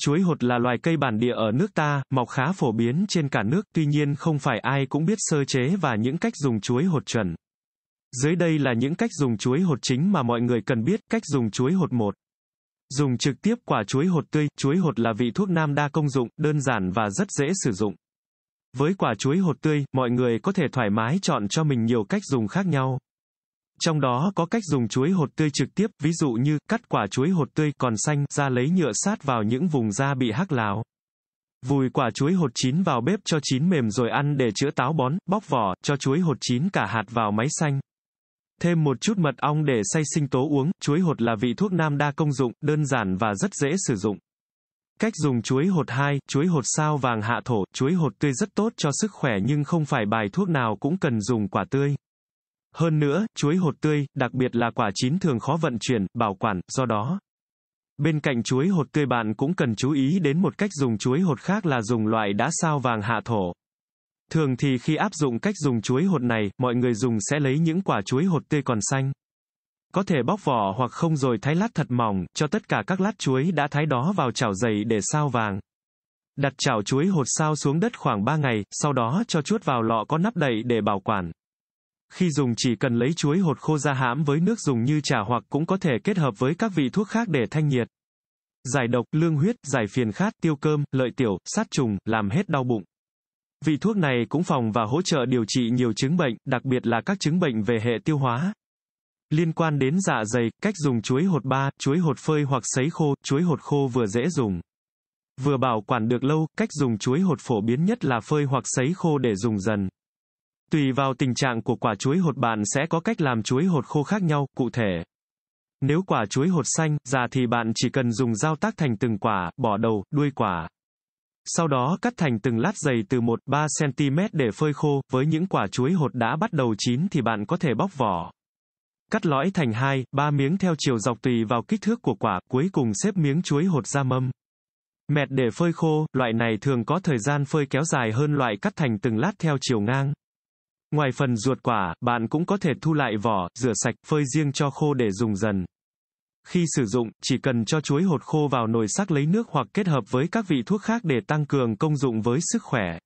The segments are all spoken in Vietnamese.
Chuối hột là loài cây bản địa ở nước ta, mọc khá phổ biến trên cả nước, tuy nhiên không phải ai cũng biết sơ chế và những cách dùng chuối hột chuẩn. Dưới đây là những cách dùng chuối hột chính mà mọi người cần biết, cách dùng chuối hột một. Dùng trực tiếp quả chuối hột tươi, chuối hột là vị thuốc nam đa công dụng, đơn giản và rất dễ sử dụng. Với quả chuối hột tươi, mọi người có thể thoải mái chọn cho mình nhiều cách dùng khác nhau. Trong đó có cách dùng chuối hột tươi trực tiếp, ví dụ như cắt quả chuối hột tươi còn xanh ra lấy nhựa sát vào những vùng da bị hắc lào. Vùi quả chuối hột chín vào bếp cho chín mềm rồi ăn để chữa táo bón, bóc vỏ, cho chuối hột chín cả hạt vào máy xanh. Thêm một chút mật ong để xay sinh tố uống, chuối hột là vị thuốc nam đa công dụng, đơn giản và rất dễ sử dụng. Cách dùng chuối hột 2, chuối hột sao vàng hạ thổ, chuối hột tươi rất tốt cho sức khỏe nhưng không phải bài thuốc nào cũng cần dùng quả tươi. Hơn nữa, chuối hột tươi, đặc biệt là quả chín thường khó vận chuyển, bảo quản, do đó. Bên cạnh chuối hột tươi bạn cũng cần chú ý đến một cách dùng chuối hột khác là dùng loại đã sao vàng hạ thổ. Thường thì khi áp dụng cách dùng chuối hột này, mọi người dùng sẽ lấy những quả chuối hột tươi còn xanh. Có thể bóc vỏ hoặc không rồi thái lát thật mỏng, cho tất cả các lát chuối đã thái đó vào chảo dày để sao vàng. Đặt chảo chuối hột sao xuống đất khoảng 3 ngày, sau đó cho chuốt vào lọ có nắp đậy để bảo quản. Khi dùng chỉ cần lấy chuối hột khô ra hãm với nước dùng như trà hoặc cũng có thể kết hợp với các vị thuốc khác để thanh nhiệt. Giải độc, lương huyết, giải phiền khát, tiêu cơm, lợi tiểu, sát trùng, làm hết đau bụng. Vị thuốc này cũng phòng và hỗ trợ điều trị nhiều chứng bệnh, đặc biệt là các chứng bệnh về hệ tiêu hóa. Liên quan đến dạ dày, cách dùng chuối hột ba, chuối hột phơi hoặc sấy khô, chuối hột khô vừa dễ dùng. Vừa bảo quản được lâu, cách dùng chuối hột phổ biến nhất là phơi hoặc sấy khô để dùng dần. Tùy vào tình trạng của quả chuối hột bạn sẽ có cách làm chuối hột khô khác nhau, cụ thể. Nếu quả chuối hột xanh, già thì bạn chỉ cần dùng dao tác thành từng quả, bỏ đầu, đuôi quả. Sau đó cắt thành từng lát dày từ 1-3cm để phơi khô, với những quả chuối hột đã bắt đầu chín thì bạn có thể bóc vỏ. Cắt lõi thành 2, 3 miếng theo chiều dọc tùy vào kích thước của quả, cuối cùng xếp miếng chuối hột ra mâm. Mẹt để phơi khô, loại này thường có thời gian phơi kéo dài hơn loại cắt thành từng lát theo chiều ngang. Ngoài phần ruột quả, bạn cũng có thể thu lại vỏ, rửa sạch, phơi riêng cho khô để dùng dần. Khi sử dụng, chỉ cần cho chuối hột khô vào nồi sắc lấy nước hoặc kết hợp với các vị thuốc khác để tăng cường công dụng với sức khỏe.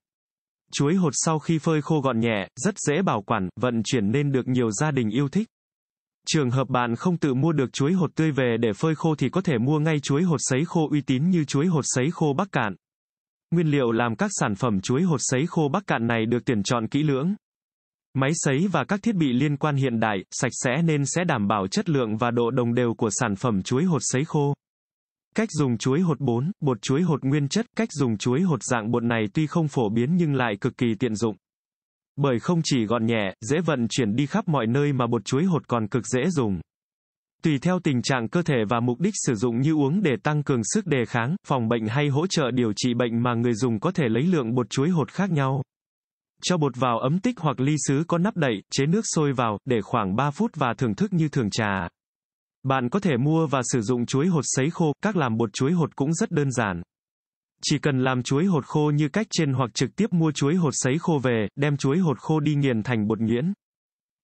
Chuối hột sau khi phơi khô gọn nhẹ, rất dễ bảo quản, vận chuyển nên được nhiều gia đình yêu thích. Trường hợp bạn không tự mua được chuối hột tươi về để phơi khô thì có thể mua ngay chuối hột sấy khô uy tín như chuối hột sấy khô Bắc Cạn. Nguyên liệu làm các sản phẩm chuối hột sấy khô Bắc Cạn này được tuyển chọn kỹ lưỡng, Máy sấy và các thiết bị liên quan hiện đại, sạch sẽ nên sẽ đảm bảo chất lượng và độ đồng đều của sản phẩm chuối hột sấy khô. Cách dùng chuối hột 4, bột chuối hột nguyên chất, cách dùng chuối hột dạng bột này tuy không phổ biến nhưng lại cực kỳ tiện dụng. Bởi không chỉ gọn nhẹ, dễ vận chuyển đi khắp mọi nơi mà bột chuối hột còn cực dễ dùng. Tùy theo tình trạng cơ thể và mục đích sử dụng như uống để tăng cường sức đề kháng, phòng bệnh hay hỗ trợ điều trị bệnh mà người dùng có thể lấy lượng bột chuối hột khác nhau. Cho bột vào ấm tích hoặc ly sứ có nắp đậy, chế nước sôi vào, để khoảng 3 phút và thưởng thức như thường trà. Bạn có thể mua và sử dụng chuối hột sấy khô, các làm bột chuối hột cũng rất đơn giản. Chỉ cần làm chuối hột khô như cách trên hoặc trực tiếp mua chuối hột sấy khô về, đem chuối hột khô đi nghiền thành bột nhuyễn.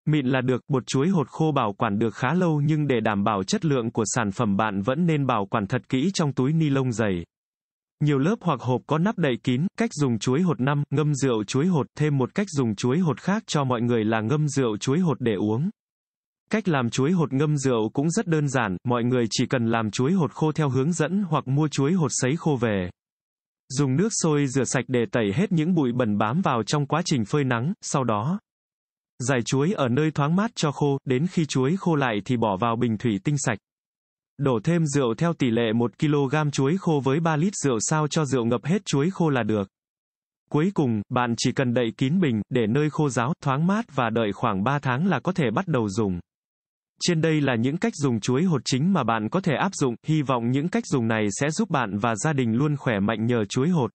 Mịn là được, bột chuối hột khô bảo quản được khá lâu nhưng để đảm bảo chất lượng của sản phẩm bạn vẫn nên bảo quản thật kỹ trong túi ni lông dày. Nhiều lớp hoặc hộp có nắp đậy kín, cách dùng chuối hột năm, ngâm rượu chuối hột, thêm một cách dùng chuối hột khác cho mọi người là ngâm rượu chuối hột để uống. Cách làm chuối hột ngâm rượu cũng rất đơn giản, mọi người chỉ cần làm chuối hột khô theo hướng dẫn hoặc mua chuối hột sấy khô về. Dùng nước sôi rửa sạch để tẩy hết những bụi bẩn bám vào trong quá trình phơi nắng, sau đó Giải chuối ở nơi thoáng mát cho khô, đến khi chuối khô lại thì bỏ vào bình thủy tinh sạch. Đổ thêm rượu theo tỷ lệ 1 kg chuối khô với 3 lít rượu sao cho rượu ngập hết chuối khô là được. Cuối cùng, bạn chỉ cần đậy kín bình, để nơi khô ráo, thoáng mát và đợi khoảng 3 tháng là có thể bắt đầu dùng. Trên đây là những cách dùng chuối hột chính mà bạn có thể áp dụng, hy vọng những cách dùng này sẽ giúp bạn và gia đình luôn khỏe mạnh nhờ chuối hột.